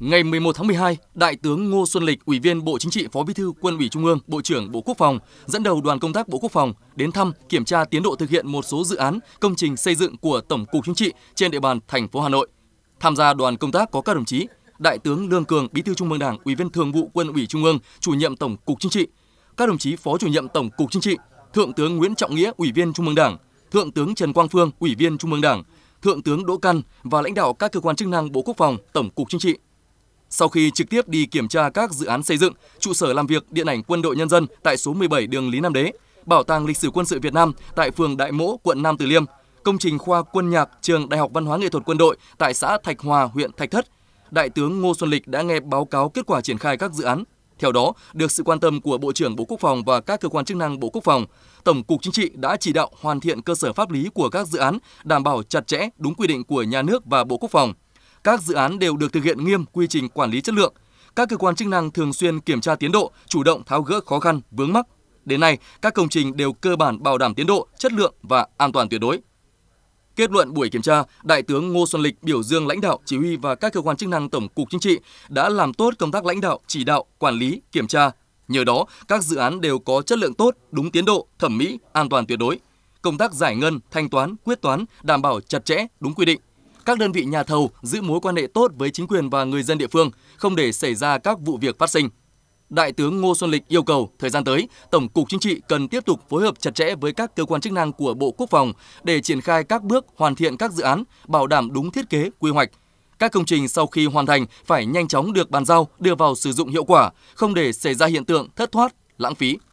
Ngày 11 tháng 12, Đại tướng Ngô Xuân Lịch, Ủy viên Bộ Chính trị, Phó Bí thư Quân ủy Trung ương, Bộ trưởng Bộ Quốc phòng, dẫn đầu đoàn công tác Bộ Quốc phòng đến thăm, kiểm tra tiến độ thực hiện một số dự án, công trình xây dựng của Tổng cục Chính trị trên địa bàn thành phố Hà Nội. Tham gia đoàn công tác có các đồng chí: Đại tướng Lương Cường, Bí thư Trung ương Đảng, Ủy viên Thường vụ Quân ủy Trung ương, Chủ nhiệm Tổng cục Chính trị, các đồng chí Phó Chủ nhiệm Tổng cục Chính trị, Thượng tướng Nguyễn Trọng Nghĩa, Ủy viên Trung ương Đảng, Thượng tướng Trần Quang Phương, Ủy viên Trung ương Đảng, Thượng tướng Đỗ Căn và lãnh đạo các cơ quan chức năng Bộ Quốc phòng, Tổng cục Chính trị, sau khi trực tiếp đi kiểm tra các dự án xây dựng, trụ sở làm việc Điện ảnh Quân đội Nhân dân tại số 17 đường Lý Nam Đế, Bảo tàng Lịch sử Quân sự Việt Nam tại phường Đại Mỗ, quận Nam Từ Liêm, công trình khoa quân nhạc trường Đại học Văn hóa Nghệ thuật Quân đội tại xã Thạch Hòa, huyện Thạch Thất, Đại tướng Ngô Xuân Lịch đã nghe báo cáo kết quả triển khai các dự án. Theo đó, được sự quan tâm của Bộ trưởng Bộ Quốc phòng và các cơ quan chức năng Bộ Quốc phòng, Tổng cục Chính trị đã chỉ đạo hoàn thiện cơ sở pháp lý của các dự án, đảm bảo chặt chẽ đúng quy định của nhà nước và Bộ Quốc phòng các dự án đều được thực hiện nghiêm quy trình quản lý chất lượng. Các cơ quan chức năng thường xuyên kiểm tra tiến độ, chủ động tháo gỡ khó khăn, vướng mắc. Đến nay, các công trình đều cơ bản bảo đảm tiến độ, chất lượng và an toàn tuyệt đối. Kết luận buổi kiểm tra, Đại tướng Ngô Xuân Lịch biểu dương lãnh đạo, chỉ huy và các cơ quan chức năng Tổng cục Chính trị đã làm tốt công tác lãnh đạo, chỉ đạo, quản lý, kiểm tra. Nhờ đó, các dự án đều có chất lượng tốt, đúng tiến độ, thẩm mỹ, an toàn tuyệt đối. Công tác giải ngân, thanh toán, quyết toán đảm bảo chặt chẽ, đúng quy định các đơn vị nhà thầu giữ mối quan hệ tốt với chính quyền và người dân địa phương, không để xảy ra các vụ việc phát sinh. Đại tướng Ngô Xuân Lịch yêu cầu thời gian tới, Tổng cục Chính trị cần tiếp tục phối hợp chặt chẽ với các cơ quan chức năng của Bộ Quốc phòng để triển khai các bước hoàn thiện các dự án, bảo đảm đúng thiết kế, quy hoạch. Các công trình sau khi hoàn thành phải nhanh chóng được bàn giao, đưa vào sử dụng hiệu quả, không để xảy ra hiện tượng thất thoát, lãng phí.